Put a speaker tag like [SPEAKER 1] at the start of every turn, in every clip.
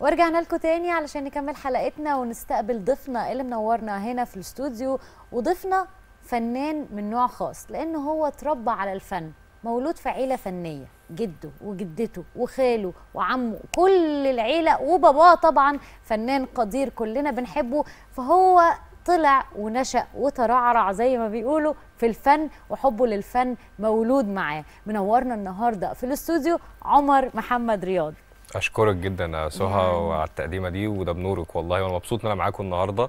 [SPEAKER 1] ورجعنا لكم تاني علشان نكمل حلقتنا ونستقبل ضيفنا اللي منورنا هنا في الاستوديو وضيفنا فنان من نوع خاص لان هو اتربى على الفن مولود في عيله فنيه جده وجدته وخاله وعمه كل العيله وباباه طبعا فنان قدير كلنا بنحبه فهو طلع ونشأ وترعرع زي ما بيقولوا في الفن وحبه للفن مولود معاه منورنا النهارده في الاستوديو عمر محمد رياض
[SPEAKER 2] اشكرك جدا يا سهى وعلى نعم. التقديمه دي وده بنورك والله وانا مبسوط ان انا معاكم النهارده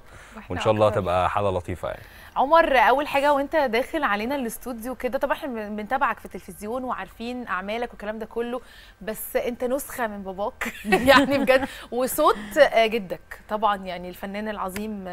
[SPEAKER 2] وان شاء الله هتبقى حاله لطيفه يعني
[SPEAKER 3] عمر اول حاجه وانت داخل علينا الاستوديو كده طبعا احنا بنتابعك في التلفزيون وعارفين اعمالك والكلام ده كله بس انت نسخه من باباك يعني بجد وصوت جدك طبعا يعني الفنان العظيم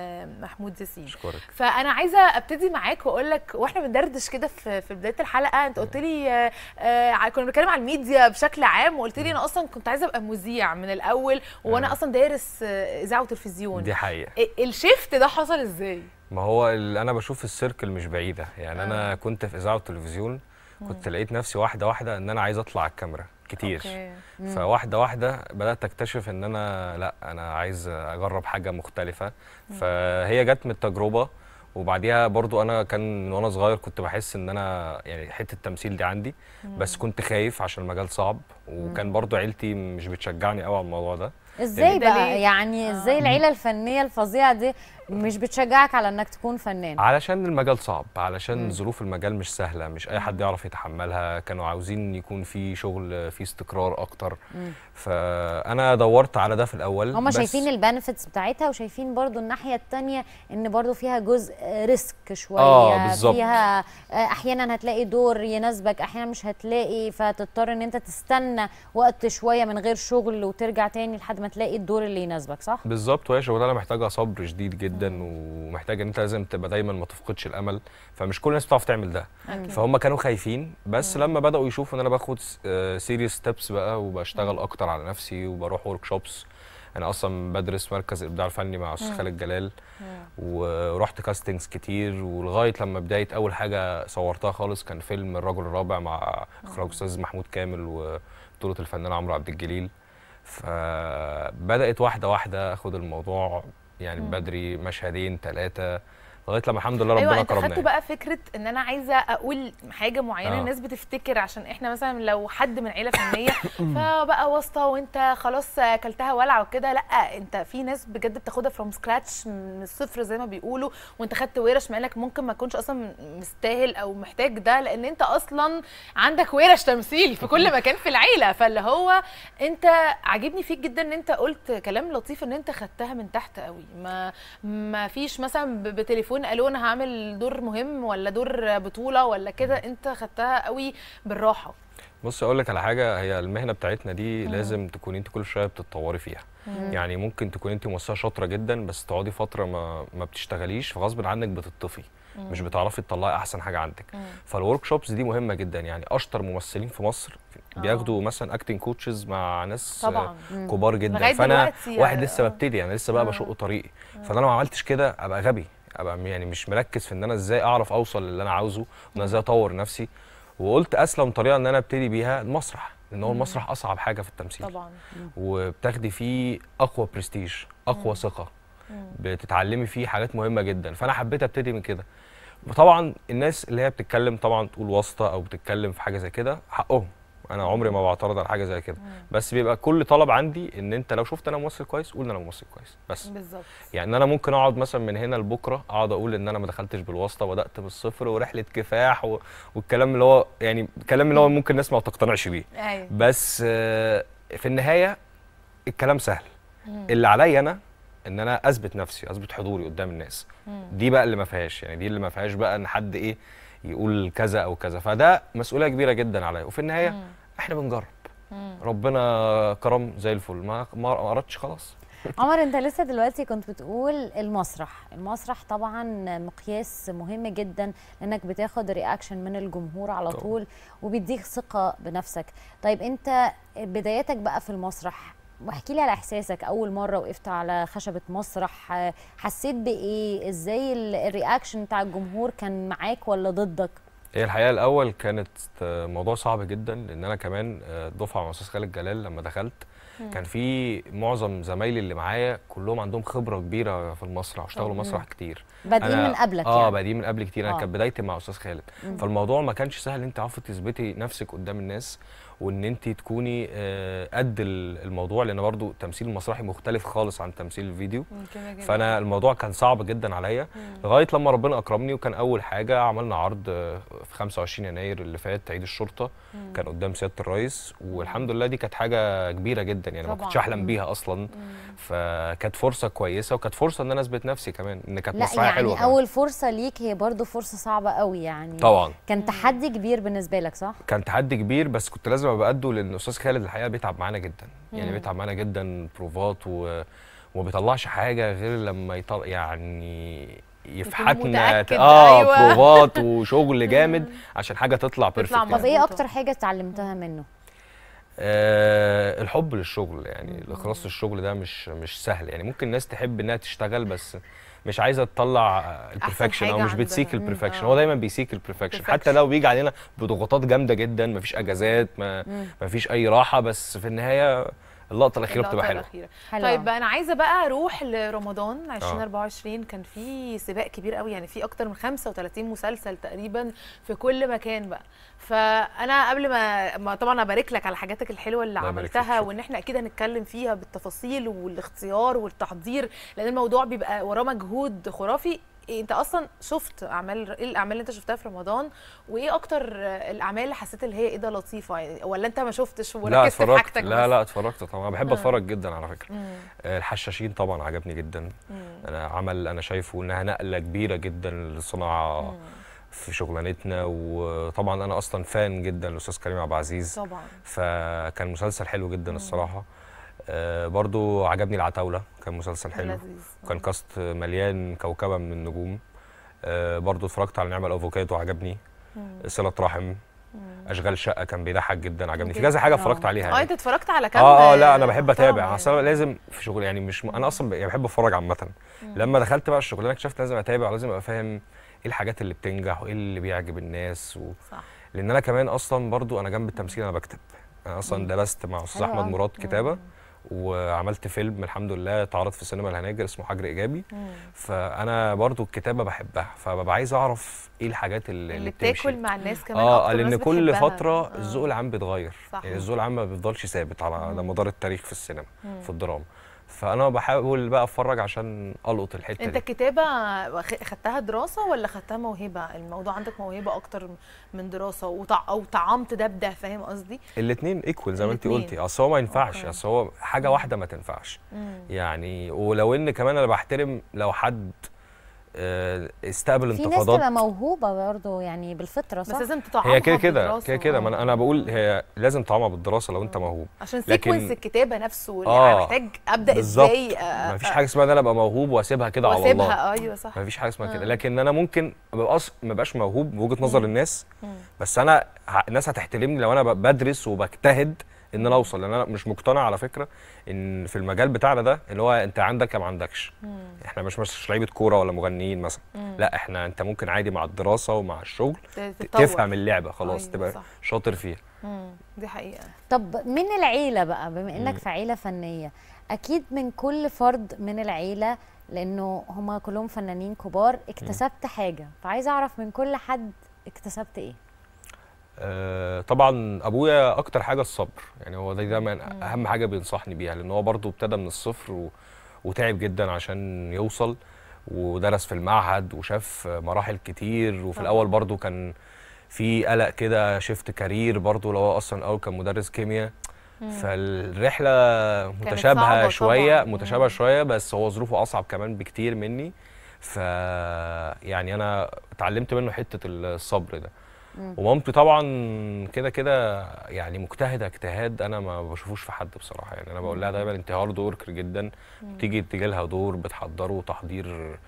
[SPEAKER 3] محمود ياسين فانا عايزه ابتدي معاك واقول لك واحنا بندردش كده في في بدايه الحلقه انت قلت لي آه، آه، كنا بنتكلم على الميديا بشكل عام وقلت لي انا اصلا كنت عايزه ابقى مذيع من الاول وانا اصلا دارس اذاعه وتلفزيون دي حقيقه الشيفت ده حصل ازاي
[SPEAKER 2] ما هو انا بشوف السيركل مش بعيده يعني انا آه. كنت في اذاعه وتلفزيون كنت لقيت نفسي واحده واحده ان انا عايز اطلع على الكاميرا كتير أوكي. فواحده واحده بدات اكتشف ان انا لا انا عايز اجرب حاجه مختلفه فهي جت من التجربه وبعديها برضو انا كان من وانا صغير كنت بحس ان انا يعني حته التمثيل دي عندي بس كنت خايف عشان المجال صعب وكان برضو عيلتي مش بتشجعني قوي على الموضوع ده ازاي يعني بقى يعني ازاي آه. العيله
[SPEAKER 1] الفنيه الفظيعه دي مش بتشجعك على انك تكون فنان
[SPEAKER 2] علشان المجال صعب علشان مم. ظروف المجال مش سهله مش اي حد يعرف يتحملها كانوا عاوزين يكون في شغل فيه استقرار اكتر مم. فانا دورت على ده في الاول هم شايفين
[SPEAKER 1] البنفيتس بتاعتها وشايفين برضو الناحيه الثانيه ان برضو فيها جزء ريسك شويه آه بالزبط. فيها آه، احيانا هتلاقي دور يناسبك احيانا مش هتلاقي فتضطر ان انت تستنى وقت شويه من غير شغل وترجع تاني لحد ما تلاقي الدور اللي يناسبك صح
[SPEAKER 2] بالظبط وهي شغلانه محتاجه صبر شديد جدا جدا ومحتاج ان انت لازم تبقى دايما ما تفقدش الامل فمش كل الناس بتعرف تعمل ده فهم كانوا خايفين بس لما بداوا يشوفوا ان انا باخد سيريس آه، ستيبس بقى وبشتغل اكتر على نفسي وبروح ورك شوبس انا اصلا بدرس مركز الابداع الفني مع استاذ خالد جلال ورحت كاستنجز كتير ولغايه لما بدايه اول حاجه صورتها خالص كان فيلم الرجل الرابع مع اخراج استاذ محمود كامل وبطوله الفنان عمرو عبد الجليل فبدات واحده واحده اخد الموضوع يعني بدري مشهدين ثلاثه لغايه لما الحمد لله أيوة، ربنا كرمنا ايوه بقى
[SPEAKER 3] فكره ان انا عايزه اقول حاجه معينه آه. الناس بتفتكر عشان احنا مثلا لو حد من عيله فنيه فبقى واسطه وانت خلاص اكلتها ولع وكده لا انت في ناس بجد بتاخدها فروم سكراتش من الصفر زي ما بيقولوا وانت خدت ورش مع انك ممكن ما تكونش اصلا مستاهل او محتاج ده لان انت اصلا عندك ورش تمثيل في كل مكان في العيله فاللي هو انت عاجبني فيك جدا ان انت قلت كلام لطيف ان انت خدتها من تحت قوي ما ما فيش مثلا بتليفون قالوا انا هعمل دور مهم ولا دور بطوله ولا كده انت خدتها قوي بالراحه
[SPEAKER 2] بص اقول لك على حاجه هي المهنه بتاعتنا دي مم. لازم تكوني انت كل شويه بتتطوري فيها مم. يعني ممكن تكوني انت ممثله شاطره جدا بس تقعدي فتره ما ما بتشتغليش فغصب عنك بتطفي مم. مش بتعرفي تطلعي احسن حاجه عندك فالورك شوبس دي مهمه جدا يعني اشطر ممثلين في مصر آه. بياخدوا مثلا اكتنج كوتشز مع ناس طبعا. آه، كبار جدا فانا واحد يعني. لسه ببتدي يعني لسه بقى آه. بشق طريقي فانا لو ما عملتش كده ابقى غبي ابقى يعني مش مركز في ان انا ازاي اعرف اوصل للي انا عاوزه وانا ازاي اطور نفسي وقلت اسلم طريقه ان انا ابتدي بيها المسرح لان هو المسرح اصعب حاجه في التمثيل طبعا وبتاخدي فيه اقوى برستيج اقوى ثقه بتتعلمي فيه حاجات مهمه جدا فانا حبيت ابتدي من كده طبعا الناس اللي هي بتتكلم طبعا تقول واسطه او بتتكلم في حاجه زي كده حقهم انا عمري ما بعترض على حاجه زي كده بس بيبقى كل طلب عندي ان انت لو شفت انا ممثل كويس قول ان انا ممثل كويس بس بالظبط يعني انا ممكن اقعد مثلا من هنا لبكره اقعد اقول ان انا ما دخلتش بالواسطه وبدات بالصفر ورحله كفاح و... والكلام اللي هو يعني الكلام اللي هو ممكن الناس ما تقتنعش بيه أيوه. بس آه، في النهايه الكلام سهل اللي عليا انا ان انا اثبت نفسي اثبت حضوري قدام الناس دي بقى اللي ما فيهاش يعني دي اللي ما فيهاش بقى ان حد ايه يقول كذا او كذا فده مسؤوليه كبيره جدا عليا وفي النهايه مم. احنا بنجرب مم. ربنا كرم زي الفل ما ما اردتش خلاص
[SPEAKER 1] عمر انت لسه دلوقتي كنت بتقول المسرح المسرح طبعا مقياس مهم جدا لانك بتاخد رياكشن من الجمهور على طول وبيديك ثقه بنفسك طيب انت بدايتك بقى في المسرح واحكي لي على احساسك اول مره وقفت على خشبه مسرح حسيت بايه ازاي الرياكشن بتاع الجمهور كان معاك ولا ضدك
[SPEAKER 2] هي الحقيقه الاول كانت آه، موضوع صعب جدا لان انا كمان آه، دفعه مع استاذ خالد جلال لما دخلت مم. كان في معظم زمايلي اللي معايا كلهم عندهم خبره كبيره في المسرح واشتغلوا مسرح كتير بادئين من قبلك اه يعني. بادئين من قبل كتير آه. انا كانت بدايتي مع استاذ خالد مم. فالموضوع ما كانش سهل انت عارفه تثبتي نفسك قدام الناس وان انت تكوني آه، قد الموضوع لان برضو التمثيل المسرحي مختلف خالص عن تمثيل الفيديو فانا الموضوع كان صعب جدا عليا لغايه لما ربنا اكرمني وكان اول حاجه عملنا عرض آه، في 25 يناير اللي فات عيد الشرطه مم. كان قدام سياده الرئيس والحمد لله دي كانت حاجه كبيره جدا يعني طبعا. ما كنتش احلم بيها اصلا مم. فكانت فرصه كويسه وكانت فرصه ان انا اثبت نفسي كمان ان كانت مسرحيه يعني حلوه اول
[SPEAKER 1] كمان. فرصه ليك هي برضو فرصه صعبه قوي يعني طبعا كان تحدي كبير بالنسبه لك صح
[SPEAKER 2] كان تحدي كبير بس كنت لازم ما لبقدو لان استاذ خالد الحقيقه بيتعب معانا جدا يعني بيتعب معانا جدا بروفات و... وما بيطلعش حاجه غير لما يطلع يعني يفحتنا اه أيوة. بروفات وشغل جامد عشان حاجه تطلع بيرفكت تطلع يعني.
[SPEAKER 1] ايه اكتر حاجه اتعلمتها منه
[SPEAKER 2] آه الحب للشغل يعني الاخلاص للشغل ده مش مش سهل يعني ممكن الناس تحب انها تشتغل بس مش عايزه تطلع البرفكشن او مش بتسيك البرفكشن آه. هو دايما بيسيك البرفكشن حتى لو بيجي علينا بضغوطات جامده جدا مفيش اجازات ما مفيش اي راحه بس في النهايه اللقطه الاخيره بتبقى حلوه
[SPEAKER 3] طيب انا عايزه بقى اروح لرمضان 2024 آه. كان في سباق كبير قوي يعني في اكتر من 35 مسلسل تقريبا في كل مكان بقى فانا قبل ما, ما طبعا ابارك لك على حاجاتك الحلوه اللي عملتها وان احنا اكيد هنتكلم فيها بالتفاصيل والاختيار والتحضير لان الموضوع بيبقى وراه مجهود خرافي إيه انت اصلا شفت اعمال ايه الاعمال اللي انت شفتها في رمضان وايه اكتر الاعمال اللي حسيت اللي هي ايه ده لطيفه يعني ولا انت ما شفتش وركزت في حاجتك لا لا
[SPEAKER 2] اتفرجت طبعا بحب اتفرج جدا على فكره آه الحشاشين طبعا عجبني جدا انا عمل انا شايفه انها نقله كبيره جدا للصناعه في شغلانتنا وطبعا انا اصلا فان جدا للاستاذ كريم عبد العزيز طبعا فكان مسلسل حلو جدا مم. الصراحه آه، برضو عجبني العتاوله كان مسلسل حلو لذيذ. كان كاست مليان كوكبه من النجوم آه، برضو اتفرجت على نعمه الافوكاتو عجبني صله رحم اشغال شقه كان بيضحك جدا عجبني في كذا حاجه آه. اتفرجت عليها يعني. اه انت
[SPEAKER 3] اتفرجت على كام اه اه لا انا
[SPEAKER 2] بحب اتابع اصل يعني. لازم في شغل يعني مش م... انا اصلا يعني بحب اتفرج عامه لما دخلت بقى الشغلانه اكتشفت لازم اتابع ولازم ابقى فاهم ايه الحاجات اللي بتنجح وايه اللي بيعجب الناس و... صح لان انا كمان اصلا برضو انا جنب التمثيل انا بكتب انا اصلا درست مع استاذ احمد مراد كتابه مم. وعملت فيلم الحمد لله اتعرض في سينما الهناجر اسمه حجر ايجابي مم. فانا برضو الكتابه بحبها فببقى عايز اعرف ايه الحاجات اللي, اللي بتاكل
[SPEAKER 3] مع الناس كمان اه لان كل فتره
[SPEAKER 2] آه. الذوق العام بيتغير يعني الذوق العام ما بيفضلش ثابت على مدار التاريخ في السينما مم. في الدراما فانا بحاول بقى اتفرج عشان القط الحته انت
[SPEAKER 3] الكتابه خدتها دراسه ولا خدتها موهبه الموضوع عندك موهبه اكتر من دراسه وطع... او طعمت ده بده فاهم قصدي
[SPEAKER 2] الاثنين ايكوال زي ما انت قلتي اصل هو ما ينفعش اصل هو حاجه واحده ما تنفعش مم. يعني ولو ان كمان انا بحترم لو حد آه، استقبل انتفاضات في ناس تبقى
[SPEAKER 1] موهوبه برضه يعني بالفطره صح بس لازم تطعمها هي كده كده كده كده ما
[SPEAKER 2] انا بقول هي لازم تطعمها بالدراسه لو انت موهوب عشان لكن... سيكونس
[SPEAKER 3] الكتابه نفسه آه محتاج ابدا ازاي آه ما فيش آه. حاجه
[SPEAKER 2] اسمها ان انا ابقى موهوب واسيبها كده على الله واسيبها ايوه صح ما فيش حاجه اسمها آه. كده لكن انا ممكن ما بقاش موهوب بوجهه نظر الناس بس انا الناس هتحترمني لو انا بدرس وبجتهد ان انا اوصل لان انا مش مقتنع على فكره ان في المجال بتاعنا ده اللي هو انت عندك يا ما عندكش مم. احنا مش مش لعيبه كوره ولا مغنيين مثلا مم. لا احنا انت ممكن عادي مع الدراسه ومع الشغل تتطور. تفهم اللعبه خلاص أيوة تبقى صح. شاطر فيها
[SPEAKER 1] مم. دي حقيقه طب من العيله بقى بما انك في عيله فنيه اكيد من كل فرد من العيله لانه هما كلهم فنانين كبار اكتسبت مم. حاجه فعايزه اعرف من كل حد اكتسبت ايه
[SPEAKER 2] آه، طبعا ابويا اكتر حاجه الصبر يعني هو ده دايما اهم حاجه بينصحني بيها لان هو برده ابتدى من الصفر و... وتعب جدا عشان يوصل ودرس في المعهد وشاف مراحل كتير وفي الاول برده كان في قلق كده شفت كارير برده لو هو اصلا الاول كان مدرس كيمياء فالرحله متشابهه شويه طبعا. متشابهه شويه بس هو ظروفه اصعب كمان بكتير مني ف يعني انا اتعلمت منه حته الصبر ده ومامتي طبعا كده كده يعني مجتهده اجتهاد انا ما بشوفوش في حد بصراحه يعني انا بقول لها دايما انت هارد وركر جدا بتيجي لها دور بتحضره تحضير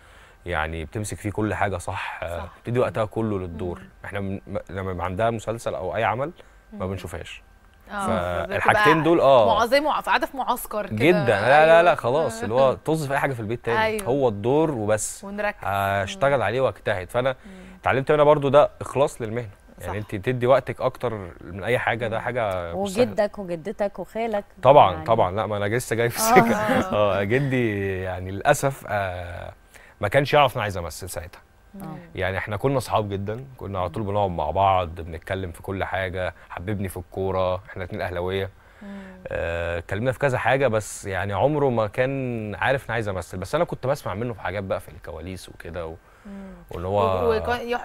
[SPEAKER 2] يعني بتمسك فيه كل حاجه صح, صح. بتدي وقتها كله للدور احنا لما لما عندها مسلسل او اي عمل ما بنشوفهاش آه، فالحاجتين دول اه معظمه
[SPEAKER 3] قاعده في معسكر كده جدا لا
[SPEAKER 2] لا أيوه. لا خلاص اللي هو طز في اي حاجه في البيت تاني أيوه. هو الدور وبس ونركز اشتغل عليه واجتهد فانا مم. اتعلمت منها برضو ده اخلاص للمهنه يعني صح. يعني انت تدي وقتك اكتر من اي حاجه ده حاجه وجدك
[SPEAKER 1] وجدتك وخالك
[SPEAKER 2] طبعا يعني. طبعا لا ما انا لسه جاي في آه. السكه اه جدي يعني للاسف آه ما كانش يعرف انا عايز امثل ساعتها آه. يعني احنا كنا اصحاب جدا كنا على طول بنقعد مع بعض بنتكلم في كل حاجه حببني في الكوره احنا اتنين اهلاويه آه، اتكلمنا آه في كذا حاجه بس يعني عمره ما كان عارف انا عايز امثل بس انا كنت بسمع منه في حاجات بقى في الكواليس وكده و... واللي هو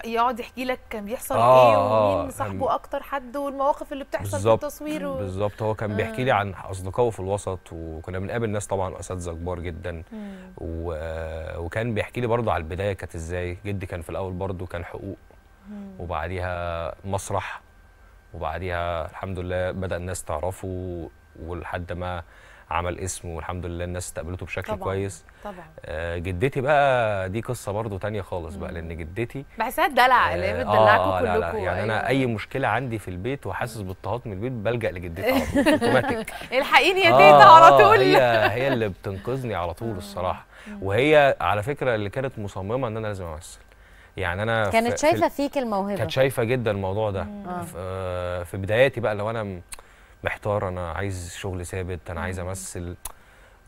[SPEAKER 3] يقعد يحكي لك كان بيحصل آه ايه آه، ومين آه، صاحبه اكتر حد والمواقف اللي بتحصل في التصوير و...
[SPEAKER 2] بالظبط هو كان آه. بيحكي لي عن اصدقائه في الوسط وكنا بنقابل ناس طبعا اساتذه كبار جدا و... وكان بيحكي لي برضه على البدايه كانت ازاي جدي كان في الاول برضه كان حقوق وبعديها مسرح وبعديها الحمد لله بدا الناس تعرفه ولحد ما عمل اسمه والحمد لله الناس استقبلته بشكل طبعًا. كويس طبعا آه جدتي بقى دي قصه برضو تانية خالص بقى لان جدتي
[SPEAKER 3] بحسها دلع آه، اللي هي بتدلعكم آه كلكم لا لا يعني أيوة. انا
[SPEAKER 2] اي مشكله عندي في البيت وحاسس بالطهات من البيت بلجا لجدتي
[SPEAKER 3] اوتوماتيك الحقيني يا آه، تيتا آه على طول هي هي اللي
[SPEAKER 2] بتنقذني على طول آه. الصراحه وهي على فكره اللي كانت مصممه ان انا لازم امثل يعني انا كانت في شايفه
[SPEAKER 1] فيك الموهبه كانت شايفه
[SPEAKER 2] جدا الموضوع ده في بداياتي بقى لو انا محتار انا عايز شغل ثابت انا عايز امثل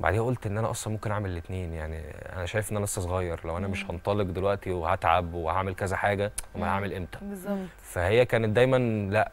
[SPEAKER 2] بعديها قلت ان انا اصلا ممكن اعمل الاثنين يعني انا شايف ان انا لسه صغير لو انا مش هنطلق دلوقتي وهتعب وهعمل كذا حاجه وما هعمل امتى بالظبط فهي كانت دايما لا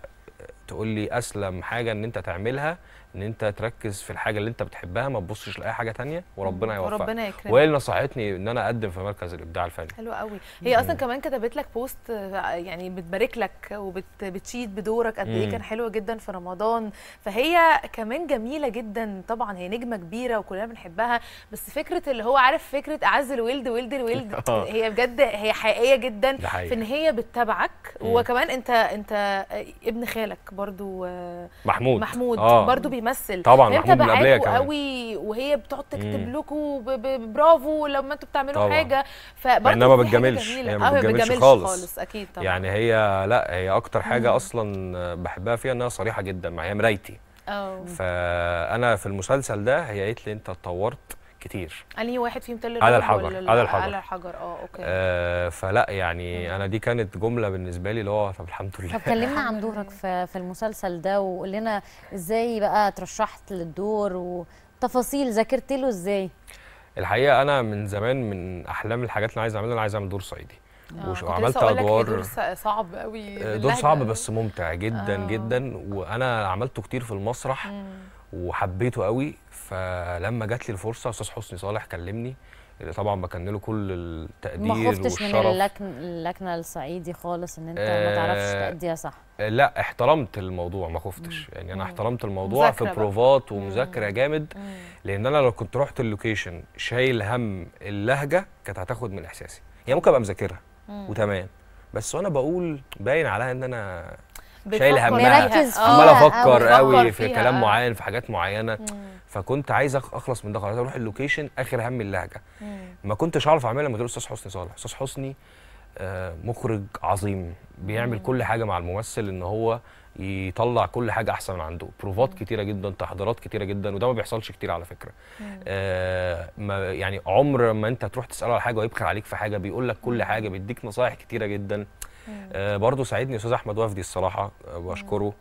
[SPEAKER 2] تقول لي اسلم حاجه ان انت تعملها ان انت تركز في الحاجه اللي انت بتحبها ما تبصش لاي حاجه تانية وربنا يوفقك وربنا يكرمك وهي اللي نصحتني ان انا اقدم في مركز الابداع الفني
[SPEAKER 3] حلو قوي هي مم. اصلا كمان كتبت لك بوست يعني بتبارك لك وبتشيد بدورك قد ايه كان حلو جدا في رمضان فهي كمان جميله جدا طبعا هي نجمه كبيره وكلنا بنحبها بس فكره اللي هو عارف فكره اعز الولد ولد الولد آه. هي بجد هي حقيقيه جدا في ان هي بتتابعك وكمان انت انت ابن خالك برضو آه، محمود محمود آه. برضو بيمثل طبعا يعني محمود من قبلها كمان قوي وهي بتقعد تكتب لكم برافو لما انتوا بتعملوا طبعا. حاجه فبرضه انها آه، ما بتجاملش هي ما بتجاملش خالص. خالص اكيد طبعا يعني
[SPEAKER 2] هي لا هي اكتر حاجه مم. اصلا بحبها فيها انها صريحه جدا مع هي مرايتي اه فانا في المسلسل ده هي قالت لي انت اتطورت كتير
[SPEAKER 3] انهي واحد فيهم تل على الحجر على الحجر على الحجر اه اوكي
[SPEAKER 2] آه فلا يعني مم. انا دي كانت جمله بالنسبه لي اللي هو طب الحمد لله طب
[SPEAKER 3] كلمنا عن دورك
[SPEAKER 1] في في المسلسل ده وقول لنا ازاي بقى ترشحت للدور وتفاصيل ذاكرت له ازاي
[SPEAKER 2] الحقيقه انا من زمان من احلام الحاجات اللي عايز اعملها انا عايز اعمل دور صعيدي آه. وعملت ادوار دور
[SPEAKER 3] صعب قوي آه، دور صعب
[SPEAKER 2] بس ممتع جدا آه. جدا وانا عملته كتير في المسرح مم. وحبيته قوي فلما جات لي الفرصه استاذ حسني صالح كلمني طبعا بكن له كل التقدير ما خفتش والشرف. من اللكن
[SPEAKER 1] اللكنه الصعيدي خالص ان انت آه ما تعرفش آه، تأديها صح
[SPEAKER 2] آه، لا احترمت الموضوع ما خفتش يعني انا احترمت الموضوع في بروفات ومذاكره جامد مم. لان انا لو كنت رحت اللوكيشن شايل هم اللهجه كانت هتاخد من احساسي يعني ممكن ابقى مذاكرها وتمام بس وانا بقول باين عليها ان انا
[SPEAKER 3] شايل همها عمال افكر قوي في كلام آه. معين في
[SPEAKER 2] حاجات معينه مم. فكنت عايز اخلص من ده خلاص اروح اللوكيشن اخر هم اللهجه ما كنتش اعرف اعملها من غير استاذ حسني صالح استاذ حسني آه، مخرج عظيم بيعمل مم. كل حاجه مع الممثل ان هو يطلع كل حاجه احسن من عنده بروفات مم. كتيره جدا تحضيرات كتيره جدا وده ما بيحصلش كتير على فكره آه ما يعني عمر ما انت تروح تساله على حاجه ويبخل عليك في حاجه بيقول لك كل حاجه بيديك نصايح كتيره جدا آه برضه ساعدني استاذ احمد وفدي الصراحه بشكره آه،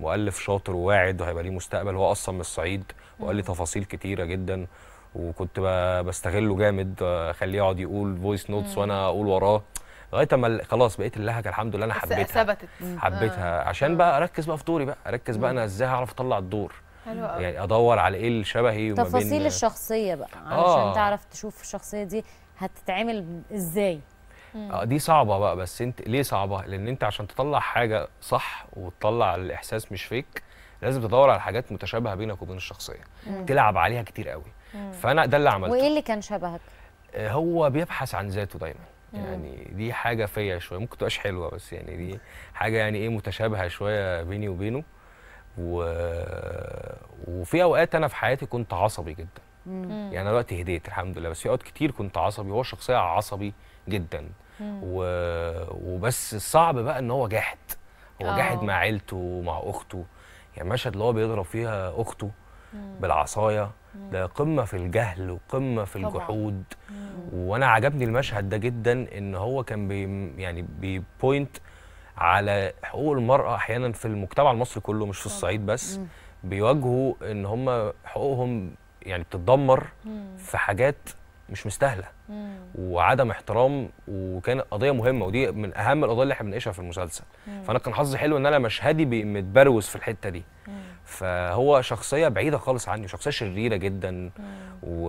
[SPEAKER 2] مؤلف شاطر وواعد وهيبقى ليه مستقبل هو اصلا من الصعيد وقال لي تفاصيل كتيره جدا وكنت بستغله جامد اخليه يقعد يقول فويس نوتس وانا اقول وراه لغايه اما خلاص بقيت اللهجه الحمد لله انا حبيتها ثبتت حبيتها آه. عشان آه. بقى اركز بقى في دوري بقى اركز بقى انا ازاي هعرف اطلع الدور حلو يعني ادور على ايه الشبهي وما بين تفاصيل
[SPEAKER 1] الشخصيه بقى آه. علشان آه. تعرف تشوف الشخصيه دي هتتعامل ازاي آه دي
[SPEAKER 2] صعبه بقى بس انت ليه صعبه لان انت عشان تطلع حاجه صح وتطلع الاحساس مش فيك لازم تدور على حاجات متشابهه بينك وبين الشخصيه مم. تلعب عليها كتير قوي مم. فانا ده اللي عملته وايه اللي كان شبهك آه، هو بيبحث عن ذاته دايما يعني دي حاجه فيا شويه ممكن تبقاش حلوه بس يعني دي حاجه يعني ايه متشابهه شويه بيني وبينه و... وفي اوقات انا في حياتي كنت عصبي جدا
[SPEAKER 1] مم. يعني
[SPEAKER 2] دلوقتي هديت الحمد لله بس في اوقات كتير كنت عصبي هو شخصيه عصبي جدا و... وبس الصعب بقى ان هو جاحد هو جاحد آه. مع عيلته ومع اخته يعني المشهد اللي هو بيضرب فيها اخته بالعصايه ده قمه في الجهل وقمه في الجحود وانا عجبني المشهد ده جدا ان هو كان بي يعني بيبوينت على حقوق المراه احيانا في المجتمع المصري كله مش في الصعيد بس بيواجهوا ان هم حقوقهم يعني بتتدمر في حاجات مش مستاهله وعدم احترام وكانت قضيه مهمه ودي من اهم القضايا اللي احنا بنناقشها في المسلسل مم. فانا كان حظي حلو ان انا مشهدي متبروز في الحته دي مم. فهو شخصيه بعيده خالص عني شخصيه شريره جدا و...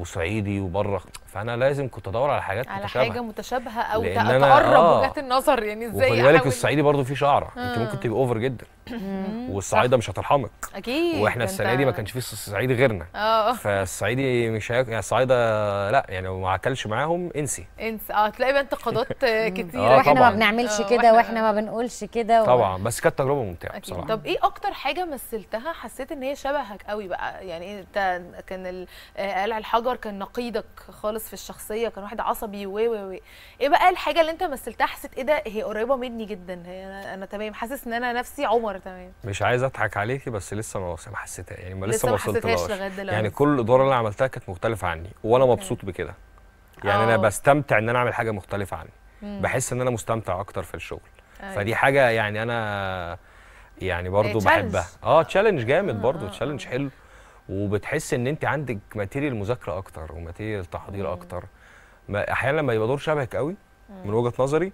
[SPEAKER 2] وصعيدي وبره فانا لازم كنت ادور على حاجات على متشابهه على حاجه
[SPEAKER 3] متشابهه او تقرب آه. وجهات آه. النظر يعني ازاي وخلي بالك
[SPEAKER 2] الصعيدي برضو فيه شعره انت ممكن تبقى اوفر جدا والصعايده مش هترحمك
[SPEAKER 3] اكيد واحنا السنه دي ما
[SPEAKER 2] كانش فيه الصعيدي غيرنا اه فالصعيدي مش هياكل يعني الصعايده لا يعني لو ما اكلش معاهم انسي
[SPEAKER 3] انسي اه تلاقي بقى انتقادات
[SPEAKER 1] كتير آه واحنا ما بنعملش آه، كده واحنا ما بنقولش كده و... طبعا
[SPEAKER 2] بس كانت تجربه ممتعه أكيد. بصراحه طب
[SPEAKER 3] ايه اكتر حاجه مثلتها حسيت ان هي شبهك قوي بقى يعني انت كان آه، قلع الحجر كان نقيضك خالص في الشخصيه كان واحد عصبي و و ايه بقى الحاجه اللي انت مثلتها حسيت ايه ده هي قريبه مني جدا هي انا تمام حاسس ان انا نفسي عمر تمام
[SPEAKER 2] مش عايز اضحك عليكي بس لسه ما ما حسيتها يعني ما لسه ما وصلتلهاش يعني كل الادوار اللي عملتها كانت مختلفه عني وانا مبسوط بكده يعني أوه. انا آه. بستمتع ان انا اعمل حاجه مختلفه عني مم. بحس ان انا مستمتع اكتر في الشغل أيوة. فدي حاجه يعني انا يعني برضو بحبها اه تشالنج جامد آه برضو آه. تشالنج آه. حلو وبتحس ان انت عندك ماتيريال مذاكره اكتر وماتيريال تحضير اكتر احيانا لما يبقى دور شبهك قوي من وجهه نظري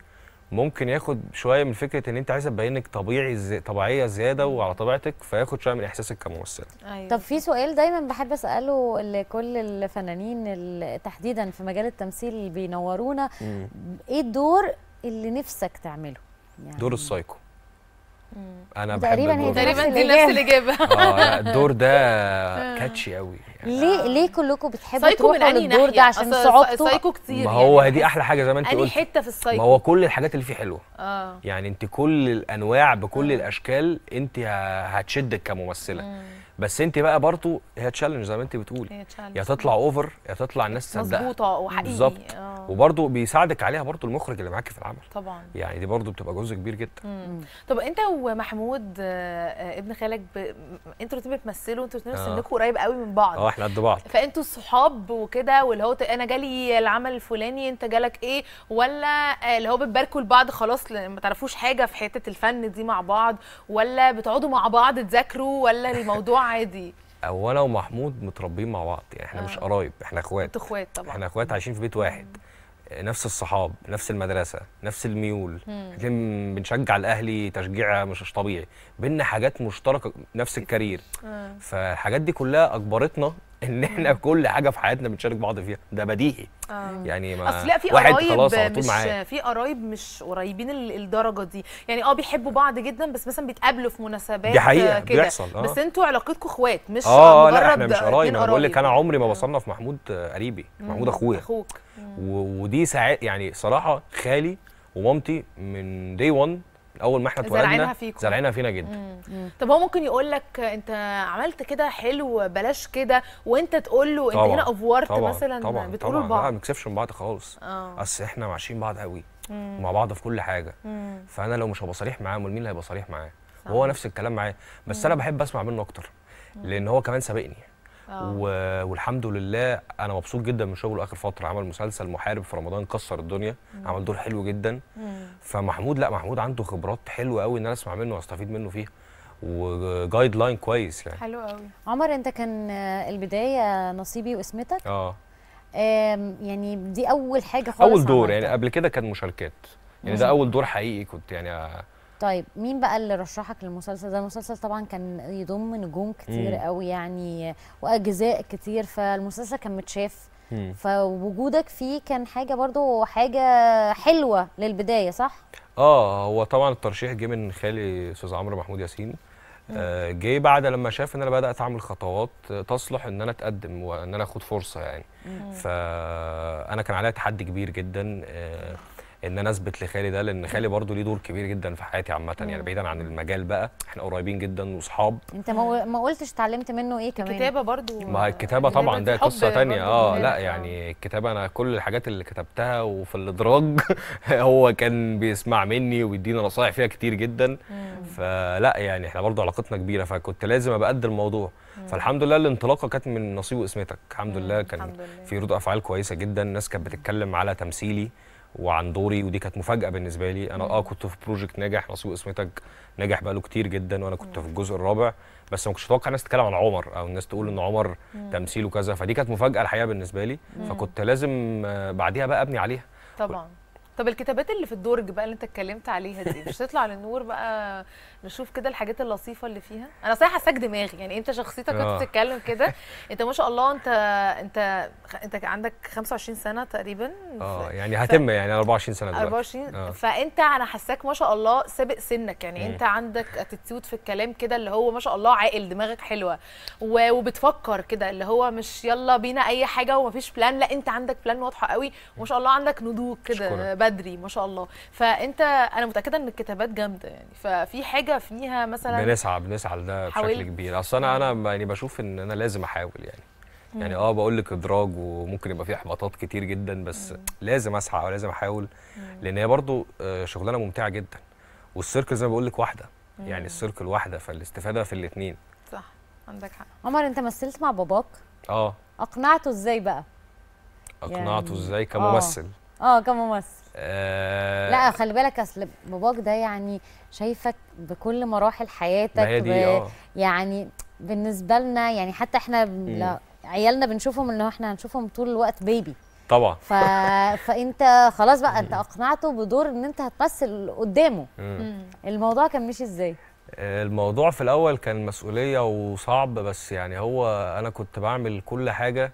[SPEAKER 2] ممكن ياخد شويه من فكره ان انت عايزه تبينك طبيعي زي طبيعيه زياده وعلى طبيعتك فياخد شويه من احساسك كممثله.
[SPEAKER 1] أيوة. طب في سؤال دايما بحب اساله لكل الفنانين تحديدا في مجال التمثيل اللي بينورونا مم. ايه الدور اللي نفسك تعمله؟
[SPEAKER 2] يعني دور السايكو. مم. انا تقريبا هي
[SPEAKER 3] تقريبا دي نفس الاجابه. اه لا
[SPEAKER 2] الدور ده كاتشي آه. قوي
[SPEAKER 1] ليه آه. ليه كلكم
[SPEAKER 3] بتحبوا تروحوا للدور ده عشان صعوبته سايكو كتير ما هو يعني.
[SPEAKER 2] دي احلى حاجه زي ما انت قلت حته في السايكو ما هو كل الحاجات اللي فيه حلوه اه يعني انت كل الانواع بكل آه. الاشكال انت هتشدك كممثله مم. بس انت بقى برضو هي تشالنج زي ما انت بتقولي يا تطلع اوفر يا تطلع الناس تصدقها مظبوطه
[SPEAKER 3] وحقيقي بالظبط آه.
[SPEAKER 2] وبرضو بيساعدك عليها برضو المخرج اللي معاك في العمل طبعا يعني دي برضو بتبقى جزء كبير جدا
[SPEAKER 3] مم. طب انت ومحمود آه، ابن خالك ب... انتوا الاثنين بتمثلوا انتوا الاثنين سنكم قريب قوي من بعض اه احنا قد بعض فانتوا صحاب وكده واللي هو انا جالي العمل الفلاني انت جالك ايه ولا اللي هو بتباركوا لبعض خلاص ما تعرفوش حاجه في حته الفن دي مع بعض ولا بتقعدوا مع بعض تذاكروا ولا الموضوع عادي
[SPEAKER 2] انا ومحمود متربيين مع بعض يعني احنا آه. مش قرايب احنا اخوات انتوا
[SPEAKER 3] اخوات طبعا احنا
[SPEAKER 2] اخوات عايشين في بيت واحد نفس الصحاب نفس المدرسه نفس الميول بنشجع الاهلي تشجيع مش طبيعي بينا حاجات مشتركه نفس الكارير فالحاجات دي كلها اجبرتنا ان احنا كل حاجه في حياتنا بنشارك بعض فيها ده بديهي آه. يعني ما اصل لا في قرايب مش
[SPEAKER 3] في قرايب مش قريبين الدرجه دي يعني اه بيحبوا بعض جدا بس مثلا بيتقابلوا في مناسبات دي حقيقه كده بيحصل آه. بس انتوا علاقتكم اخوات مش اه لا احنا مش قرايب انا بقول لك
[SPEAKER 2] انا عمري ما آه. بصنف محمود قريبي محمود اخويا اخوك ودي ساعات يعني صراحه خالي ومامتي من دي 1 اول ما احنا اتولدنا زرعينها فيكم فينا جدا مم.
[SPEAKER 3] طب هو ممكن يقول لك انت عملت كده حلو بلاش كده وانت تقول له انت هنا افورت مثلا طبعا بتقولوا لبعض طبعا ما
[SPEAKER 2] بنكسفش من بعض خالص آه. اصل احنا ماشيين بعض قوي مع بعض في كل حاجه مم. فانا لو مش هبقى صريح معاه امال مين اللي هيبقى صريح معاه وهو نفس الكلام معايا بس مم. انا بحب اسمع منه اكتر لان هو كمان سابقني آه. و... والحمد لله انا مبسوط جدا من شغله اخر فتره عمل مسلسل محارب في رمضان كسر الدنيا مم. عمل دور حلو جدا مم. فمحمود لا محمود عنده خبرات حلوه قوي ان انا اسمع منه واستفيد منه فيها وجايد لاين كويس يعني
[SPEAKER 1] حلو قوي عمر انت كان البدايه نصيبي واسمتك اه يعني دي اول حاجه خالص اول دور عملتها.
[SPEAKER 2] يعني قبل كده كان مشاركات يعني مم. ده اول دور حقيقي كنت يعني
[SPEAKER 1] طيب مين بقى اللي رشحك للمسلسل ده المسلسل طبعا كان يضم نجوم كتير مم. قوي يعني واجزاء كتير فالمسلسل كان متشاف مم. فوجودك فيه كان حاجه برضو حاجه حلوه للبدايه صح
[SPEAKER 2] اه هو طبعا الترشيح جه من خالي استاذ عمرو محمود ياسين آه جه بعد لما شاف ان انا بدات اعمل خطوات تصلح ان انا اتقدم وان انا اخد فرصه يعني مم. فانا كان عليا تحدي كبير جدا آه ان انا اثبت لخالي ده لان خالي برضو ليه دور كبير جدا في حياتي عامه يعني بعيدا عن المجال بقى احنا قريبين جدا واصحاب
[SPEAKER 1] انت ما ما قلتش اتعلمت منه ايه كمان الكتابه برضو ما
[SPEAKER 2] الكتابه طبعا ده قصه تانية اه لا آه. يعني الكتابه انا كل الحاجات اللي كتبتها وفي الادراج هو كان بيسمع مني وبيديني نصايح فيها كتير جدا فلا يعني احنا برضو علاقتنا كبيره فكنت لازم ابقى قد الموضوع فالحمد لله الانطلاقه كانت من نصيب واسمتك الحمد لله كان الحمد لله. في ردود افعال كويسه جدا الناس كانت بتتكلم على تمثيلي وعن دوري ودي كانت مفاجاه بالنسبه لي انا اه كنت في بروجكت ناجح نصيب اسمتك ناجح بقاله كتير جدا وانا كنت في الجزء الرابع بس ما كنتش اتوقع الناس تتكلم عن عمر او الناس تقول ان عمر تمثيله كذا فدي كانت مفاجاه الحقيقه بالنسبه لي فكنت لازم آه، بعديها بقى ابني عليها
[SPEAKER 3] طبعا طب الكتابات اللي في الدرج بقى اللي انت اتكلمت عليها دي مش تطلع للنور بقى نشوف كده الحاجات اللطيفه اللي فيها انا صحيح حاساك دماغي يعني انت شخصيتك وانت آه. بتتكلم كده انت ما شاء الله انت انت انت عندك 25 سنه تقريبا اه يعني هتم
[SPEAKER 2] يعني 24 سنه دلوقتي 24 آه.
[SPEAKER 3] فانت انا حاساك ما شاء الله سابق سنك يعني م. انت عندك اتيتيود في الكلام كده اللي هو ما شاء الله عاقل دماغك حلوه و... وبتفكر كده اللي هو مش يلا بينا اي حاجه ومفيش بلان لا انت عندك بلان واضحه قوي وما شاء الله عندك نضوج كده بدري ما شاء الله فانت انا متاكده ان الكتابات جامده يعني ففي حاجه فيها مثلا بنسعى
[SPEAKER 2] بنسعى لده بشكل كبير اصل انا انا يعني بشوف ان انا لازم احاول يعني مم. يعني اه بقول لك ادراج وممكن يبقى في احباطات كتير جدا بس مم. لازم اسعى ولازم احاول لان هي برضو آه، شغلانه ممتعه جدا والسيركل زي ما بقول لك واحده مم. يعني السيركل واحده فالاستفاده في الاثنين
[SPEAKER 1] صح عندك حق عمر انت مثلت مع باباك اه اقنعته ازاي بقى اقنعته
[SPEAKER 2] يعني... ازاي آه. كممثل
[SPEAKER 1] اه, آه كممثل
[SPEAKER 2] آه لا خلي
[SPEAKER 1] بالك اصل باباك ده يعني شايفك بكل مراحل حياتك دي ب... آه. يعني بالنسبه لنا يعني حتى احنا لا عيالنا بنشوفهم ان احنا هنشوفهم طول الوقت بيبي طبعا ف... فانت خلاص بقى انت اقنعته بدور ان انت هتمثل قدامه الموضوع كان ماشي ازاي
[SPEAKER 2] آه، الموضوع في الاول كان مسؤوليه وصعب بس يعني هو انا كنت بعمل كل حاجه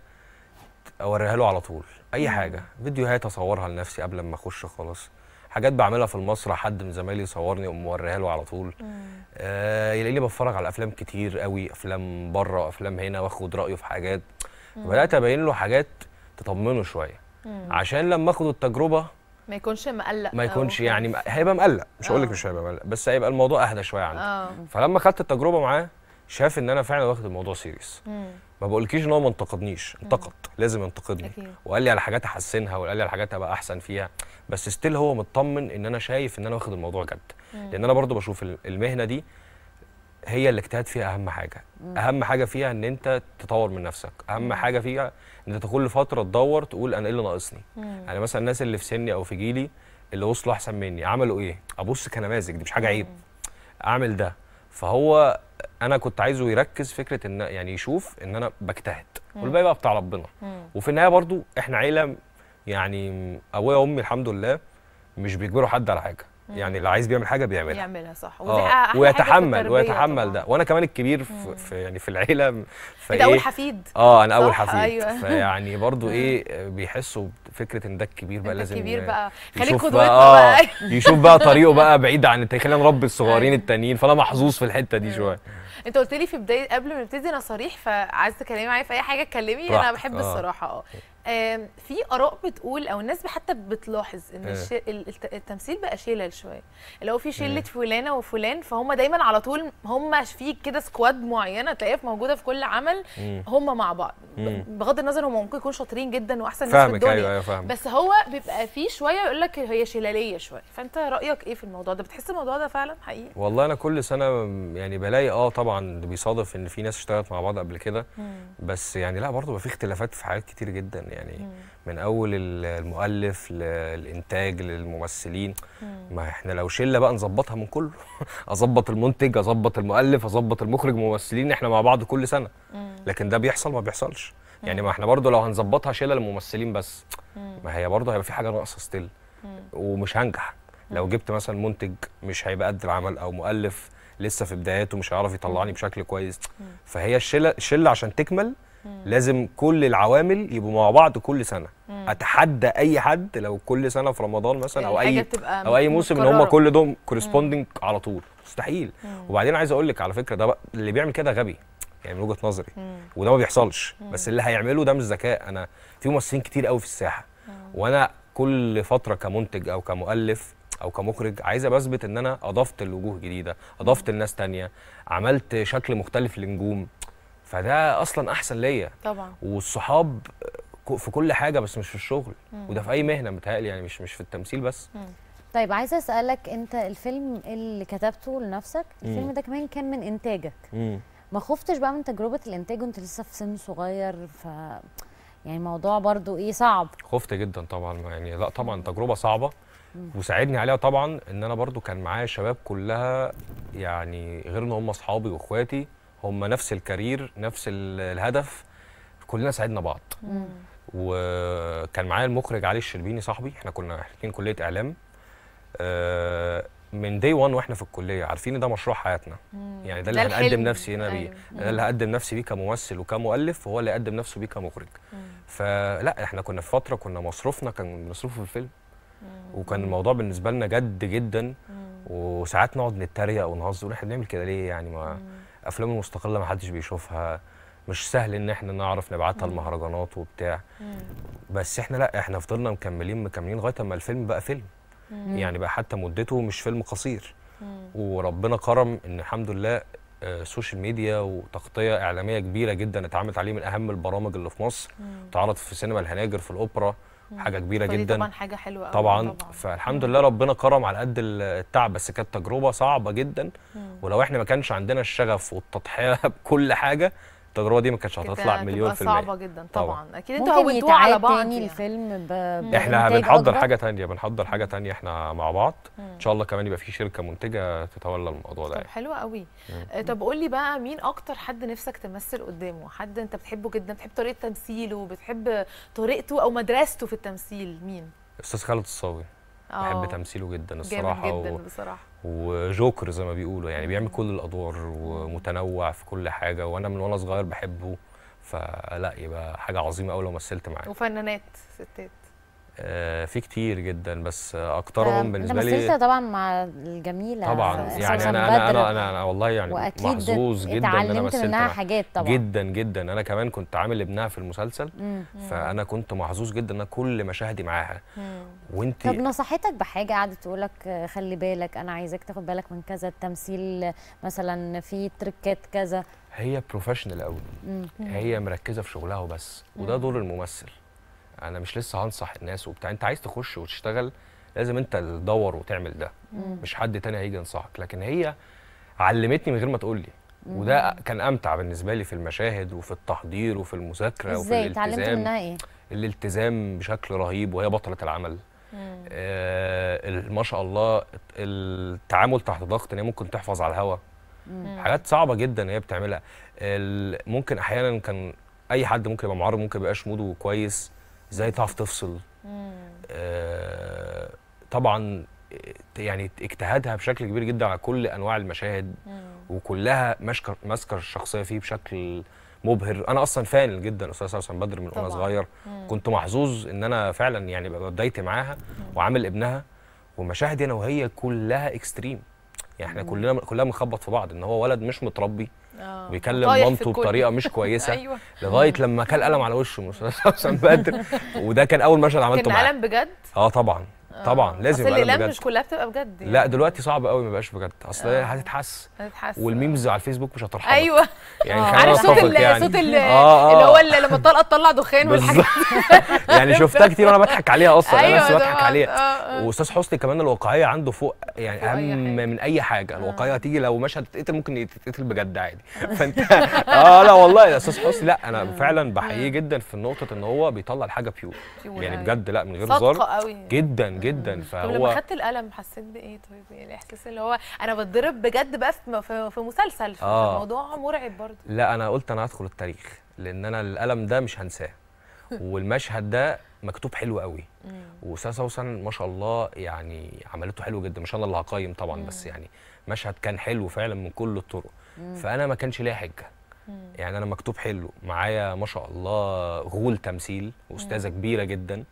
[SPEAKER 2] اوريها له على طول اي حاجه فيديوهات اصورها لنفسي قبل ما اخش خلاص حاجات بعملها في المسرح حد من زمايلي يصورني وموريها له على طول آه يلاقيني بتفرج على افلام كتير قوي افلام بره افلام هنا واخد رايه في حاجات بدات ابين له حاجات تطمنه شويه عشان لما اخد التجربه
[SPEAKER 3] ما يكونش مقلق ما يكونش
[SPEAKER 2] يعني هيبقى مقلق مش هقول لك آه. مش هيبقى مقلق بس هيبقى الموضوع اهدى شويه عندي أوه. فلما خدت التجربه معاه شاف ان انا فعلا واخد الموضوع سيريس ما بقولكيش ان هو ما انتقدنيش انتقد لازم ينتقدني وقال لي على حاجات احسنها وقال لي على حاجات ابقى احسن فيها بس ستيل هو مطمن ان انا شايف ان انا واخد الموضوع جد لان انا برضو بشوف المهنه دي هي الاجتهاد فيها اهم حاجه مم. اهم حاجه فيها ان انت تطور من نفسك اهم مم. حاجه فيها ان انت كل فتره تدور تقول انا ايه اللي ناقصني يعني مثلا الناس اللي في سني او في جيلي اللي وصلوا احسن مني عملوا ايه ابص كنماذج دي مش حاجه عيب اعمل ده فهو انا كنت عايزه يركز فكره ان يعني يشوف ان انا بجتهد والباقي بقى بتاع ربنا وفي النهايه برضو احنا عيله يعني ابويا وامي الحمد لله مش بيجبروا حد على حاجه يعني اللي عايز بيعمل حاجه بيعملها
[SPEAKER 3] بيعملها صح آه. ويتحمل ويتحمل طبعا.
[SPEAKER 2] ده وانا كمان الكبير في, في يعني في العيله انت إيه اول حفيد اه انا اول حفيد أيوة. فيعني برضو ايه بيحسوا فكره ان ده الكبير بقى لازم الكبير بقى خليك خد بقى, بقى آه، يشوف بقى طريقه بقى بعيد عن التاني خلينا نربي الصغيرين أيوة. التانيين فانا محظوظ في الحته دي أيوة. شويه
[SPEAKER 3] انت قلت لي في بدايه قبل ما نبتدي انا صريح فعايز تكلمي معايا في اي حاجه اتكلمي انا بحب آه. الصراحه اه في اراء بتقول او الناس حتى بتلاحظ ان إيه. التمثيل بقى شلل شويه اللي هو في إيه. شله إيه. فلانه وفلان فهم دايما على طول هم في كده سكواد معينه تلاقيها موجوده في كل عمل إيه. هم مع بعض إيه. بغض النظر هم ممكن يكونوا شاطرين جدا واحسن ناس في الدنيا أيوة أيوة فاهمك. بس هو بيبقى في شويه يقول لك هي شلاليه شويه فانت رايك ايه في الموضوع ده بتحس الموضوع ده فعلا حقيقي
[SPEAKER 2] والله انا كل سنه يعني بلاقي اه طبعا بيصادف ان في ناس اشتغلت مع بعض قبل كده بس يعني لا برضه بقى في اختلافات في حاجات كتير جدا يعني مم. من اول المؤلف للانتاج للممثلين مم. ما احنا لو شله بقى نظبطها من كله اظبط المنتج اظبط المؤلف اظبط المخرج ممثلين احنا مع بعض كل سنه مم. لكن ده بيحصل ما بيحصلش يعني ما احنا برضو لو هنظبطها شله للممثلين بس ما هي برضو هيبقى في حاجه ناقصه ستيل ومش هنجح لو جبت مثلا منتج مش هيبقى قد العمل او مؤلف لسه في بداياته مش هيعرف يطلعني بشكل كويس فهي الشله الشله عشان تكمل مم. لازم كل العوامل يبقوا مع بعض كل سنه مم. اتحدى اي حد لو كل سنه في رمضان مثلا او اي او اي موسم ان هم كل دول كورسبوندنج على طول مستحيل مم. وبعدين عايز اقول لك على فكره ده اللي بيعمل كده غبي يعني من وجهه نظري مم. وده ما بيحصلش مم. بس اللي هيعمله ده مش ذكاء انا في ممثلين كتير قوي في الساحه مم. وانا كل فتره كمنتج او كمؤلف او كمخرج عايز اثبت ان انا اضفت لوجوه جديده اضفت لناس تانية عملت شكل مختلف للنجوم فده اصلا احسن ليا طبعا والصحاب في كل حاجه بس مش في الشغل مم. وده في اي مهنه متهيألي يعني مش مش في التمثيل بس
[SPEAKER 3] مم.
[SPEAKER 1] طيب عايزه اسالك انت الفيلم اللي كتبته لنفسك الفيلم ده كمان كان من انتاجك مم. ما خفتش بقى من تجربه الانتاج وانت لسه في سن صغير ف يعني الموضوع برضو ايه صعب
[SPEAKER 2] خفت جدا طبعا يعني لا طبعا تجربه صعبه مم. وساعدني عليها طبعا ان انا برضو كان معايا شباب كلها يعني غير ان هم اصحابي واخواتي هم نفس الكارير نفس الهدف كلنا ساعدنا بعض وكان معايا المخرج علي الشربيني صاحبي احنا كنا الاثنين كليه اعلام آه، من دي 1 واحنا في الكليه عارفين ده مشروع حياتنا مم. يعني ده اللي ده هنقدم نفسي هنا بيه أيوه. ده اللي هقدم نفسي بيه كممثل وكمؤلف وهو اللي يقدم نفسه بيه كمخرج مم. فلا احنا كنا في فتره كنا مصروفنا كان مصروفه في الفيلم مم. وكان الموضوع بالنسبه لنا جد جدا وساعات نقعد نتريق ونهزر احنا بنعمل كده ليه يعني ما مم. افلام المستقله ما حدش بيشوفها مش سهل ان احنا نعرف نبعتها المهرجانات وبتاع بس احنا لا احنا فضلنا مكملين مكملين لغايه اما الفيلم بقى فيلم يعني بقى حتى مدته مش فيلم قصير وربنا كرم ان الحمد لله السوشيال آه، ميديا وتغطيه اعلاميه كبيره جدا اتعملت عليه من اهم البرامج اللي في مصر اتعرض في سينما الهناجر في الاوبرا حاجه كبيره جدا طبعا حاجه حلوه قوي طبعا, طبعا فالحمد لله ربنا كرم على قد التعب بس كانت تجربه صعبه جدا ولو احنا ما كانش عندنا الشغف والتضحيه بكل حاجه التجربه دي ما كانتش هتطلع مليون في المية صعبه جدا طبعا, طبعا. اكيد
[SPEAKER 3] انتوا هوتوا على بعض تاني يعني. الفيلم ب... احنا بنحضر حاجه
[SPEAKER 2] ثانيه بنحضر حاجه ثانيه احنا مع بعض ان شاء الله كمان يبقى في شركه منتجه تتولى الموضوع ده طب يعني.
[SPEAKER 3] حلو قوي آه، طب قول لي بقى مين اكتر حد نفسك تمثل قدامه حد انت بتحبه جدا بتحب طريقه تمثيله بتحب طريقته او مدرسته في التمثيل مين
[SPEAKER 2] استاذ خالد الصاوي بحب آه. تمثيله جدا الصراحه جدا و... بصراحه وجوكر زي ما بيقولوا يعني بيعمل كل الادوار ومتنوع في كل حاجه وانا من وانا صغير بحبه فلا يبقى حاجه عظيمه قوي لو مثلت معاه
[SPEAKER 3] وفنانات ستات
[SPEAKER 2] آه، في كتير جدا بس آه، اكترهم بالنسبه لي انت
[SPEAKER 1] طبعا مع الجميله طبعا يعني انا انا انا
[SPEAKER 2] انا, والله يعني محظوظ جدا ان انا مثلت منها حاجات طبعا جدا جدا انا كمان كنت عامل ابنها في المسلسل مم. فانا كنت محظوظ جدا ان كل مشاهدي معاها وانت طب
[SPEAKER 1] نصحتك بحاجه قعدت تقول لك خلي بالك انا عايزاك تاخد بالك من كذا التمثيل مثلا في تركات كذا
[SPEAKER 2] هي بروفيشنال قوي هي مركزه في شغلها وبس وده دور الممثل انا مش لسه هنصح الناس وبتاع انت عايز تخش وتشتغل لازم انت تدور وتعمل ده مم. مش حد تاني هيجي ينصحك لكن هي علمتني من غير ما تقول لي وده كان امتع بالنسبه لي في المشاهد وفي التحضير وفي المذاكره وفي الالتزام ازاي اتعلمت منها ايه الالتزام بشكل رهيب وهي بطله العمل آه ما شاء الله التعامل تحت ضغط ان هي ممكن تحفظ على الهواء حاجات صعبه جدا هي بتعملها ممكن احيانا كان اي حد ممكن يبقى معرض ممكن يبقاش موده كويس ازاي تعرف تفصل آه طبعا يعني اجتهادها بشكل كبير جدا على كل انواع المشاهد مم. وكلها ماسكه الشخصيه فيه بشكل مبهر انا اصلا فان جدا استاذ حسن بدر من وانا صغير مم. كنت محظوظ ان انا فعلا يعني بدايتي معاها وعامل ابنها ومشاهدي انا وهي كلها اكستريم يعني احنا كلنا كلنا بنخبط في بعض ان هو ولد مش متربي ويكلم آه. مامته بطريقه مش كويسه أيوة. لغايه لما كان قلم على وشه مش بدر وده كان اول مشهد عملته معاه كان قلم بجد اه طبعا آه. طبعا لازم اصل الالام مش
[SPEAKER 3] كلها بتبقى بجد يعني. لا
[SPEAKER 2] دلوقتي صعب قوي ما بقاش بجد اصل آه. هتتحس هتتحس والميمز على الفيسبوك مش هترحمك
[SPEAKER 3] ايوه يعني آه. عارف صوت يعني. صوت آه آه. اللي هو اللي لما الطلقه تطلع دخان والحاجات
[SPEAKER 2] يعني شفتها كتير وانا بضحك عليها اصلا أيوة انا نفسي بضحك عليها آه،, آه. واستاذ حسني كمان الواقعيه عنده فوق يعني اهم من اي حاجه الواقعيه هتيجي لو مشهد تتقتل ممكن تتقتل بجد عادي فانت اه لا والله استاذ حسني لا انا فعلا بحييه جدا في نقطه ان هو بيطلع الحاجه بيور يعني أيوة. بجد لا من غير هزار جدا جدا فهو طب لما خدت
[SPEAKER 3] القلم حسيت بايه طيب ايه يعني الاحساس اللي هو انا بتضرب بجد بقى في مسلسل آه. الموضوع مرعب برضه
[SPEAKER 2] لا انا قلت انا هدخل التاريخ لان انا القلم ده مش هنساه والمشهد ده مكتوب حلو قوي واستاذ سوسن ما شاء الله يعني عملته حلو جدا شاء الله اللي هقيم طبعا مم. بس يعني مشهد كان حلو فعلا من كل الطرق مم. فانا ما كانش ليا حجه يعني انا مكتوب حلو معايا ما شاء الله غول تمثيل واستاذه كبيره جدا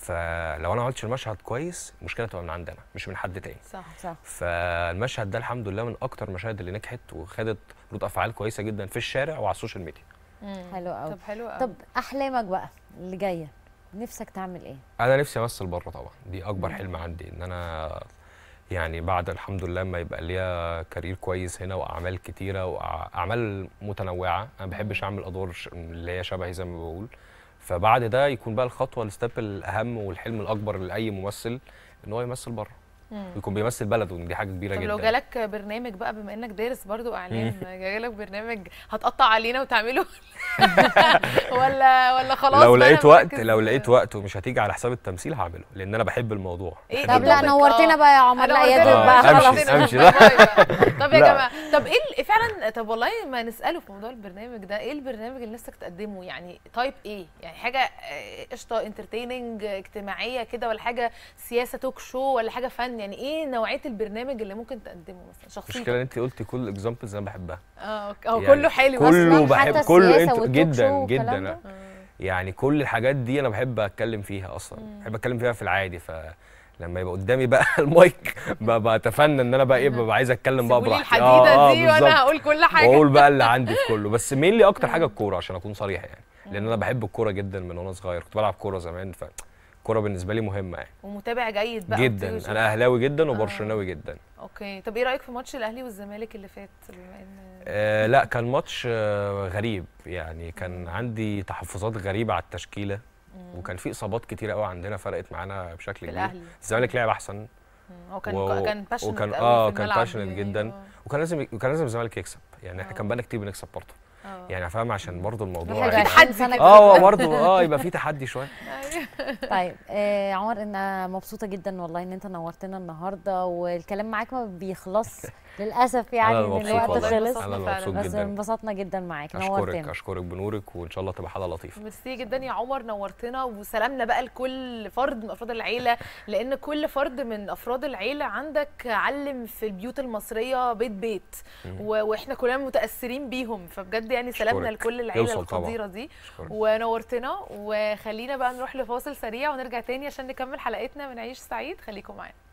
[SPEAKER 2] فلو انا ما عملتش المشهد كويس المشكله تبقى من عندنا مش من حد تاني صح صح فالمشهد ده الحمد لله من اكتر المشاهد اللي نجحت وخدت ردود افعال كويسه جدا في الشارع وعلى السوشيال ميديا
[SPEAKER 1] حلو قوي طب حلو قوي طب احلامك بقى اللي جايه نفسك تعمل ايه
[SPEAKER 2] انا نفسي امثل بره طبعا دي اكبر حلم عندي ان انا يعني بعد الحمد لله ما يبقى ليا كارير كويس هنا واعمال كتيره واعمال متنوعه انا ما بحبش اعمل ادوار اللي هي شبهي زي ما بقول فبعد ده يكون بقى الخطوه الستيب الاهم والحلم الاكبر لاي ممثل ان هو يمثل بره ويكون بيمثل بلده دي حاجه كبيره طب جدا لو جالك
[SPEAKER 3] برنامج بقى بما انك دارس برضو اعلام جالك برنامج هتقطع علينا وتعمله ولا ولا خلاص لو لقيت وقت لو
[SPEAKER 2] لقيت وقت ومش هتيجي على حساب التمثيل هعمله لان انا بحب الموضوع إيه طب
[SPEAKER 3] لا نورتنا بقى يا عمر لا يا دوب بقى خلاص امشي طب يا جماعه طب ايه فعلا طب والله ما نساله في موضوع البرنامج ده ايه البرنامج اللي نفسك تقدمه يعني تايب ايه يعني حاجه آه، قشطه انترتيننج اجتماعيه كده ولا حاجه سياسه توك شو ولا حاجه فن يعني ايه نوعيه البرنامج اللي ممكن تقدمه مثلا شخصيا المشكله
[SPEAKER 2] ان انت قلتي كل الاكزامبلز انا بحبها
[SPEAKER 3] اه يعني كله حلو كله بحب كله انت جدا جدا
[SPEAKER 2] آه. يعني كل الحاجات دي انا بحب اتكلم فيها اصلا بحب اتكلم فيها في العادي ف لما يبقى قدامي بقى المايك بتفنن ان انا بقى ايه ببقى عايز اتكلم بقى براحتي الحديده آه, آه، دي وانا هقول
[SPEAKER 3] كل حاجه واقول بقى
[SPEAKER 2] اللي عندي في كله بس مين اكتر حاجه الكوره عشان اكون صريح يعني لان انا بحب الكوره جدا من وانا صغير كنت بلعب كوره زمان ف الكوره بالنسبه لي مهمه يعني
[SPEAKER 3] ومتابع جيد بقى جدا انا اهلاوي جدا وبرشلونهوي آه. جدا اوكي طب ايه رايك في ماتش الاهلي والزمالك اللي فات بما ان
[SPEAKER 2] آه لا كان ماتش آه غريب يعني كان عندي تحفظات غريبه على التشكيله مم. وكان في اصابات كتيره قوي عندنا فرقت معانا بشكل كبير الزمالك لعب احسن
[SPEAKER 3] وكان و... كان باشنت وكان اه كان باشنت يعني
[SPEAKER 2] جدا وكان لازم وكان لازم الزمالك يكسب يعني احنا كان آه. بقالنا كتير بنكسب برضه آه. يعني فاهم عشان برضه الموضوع يعني تحدي اه برضه اه يبقى في تحدي شويه
[SPEAKER 1] أيوه. طيب آه عمر انا مبسوطه جدا والله ان انت نورتنا النهارده والكلام معاك ما بيخلص للاسف يعني ان الوقت خلص انا مبسوط
[SPEAKER 2] بس انبسطنا
[SPEAKER 3] جدا معاك نورتنا اشكرك
[SPEAKER 2] اشكرك بنورك وان شاء الله تبقى حلقه لطيفه
[SPEAKER 3] ميرسي جدا يا عمر نورتنا وسلامنا بقى لكل فرد من افراد العيله لان كل فرد من افراد العيله عندك علم في البيوت المصريه بيت بيت واحنا كلنا متاثرين بيهم فبجد يعني سلامنا لكل العيله القديره دي ونورتنا وخلينا بقى نروح لفاصل سريع ونرجع تاني عشان نكمل حلقتنا من عيش سعيد خليكم معانا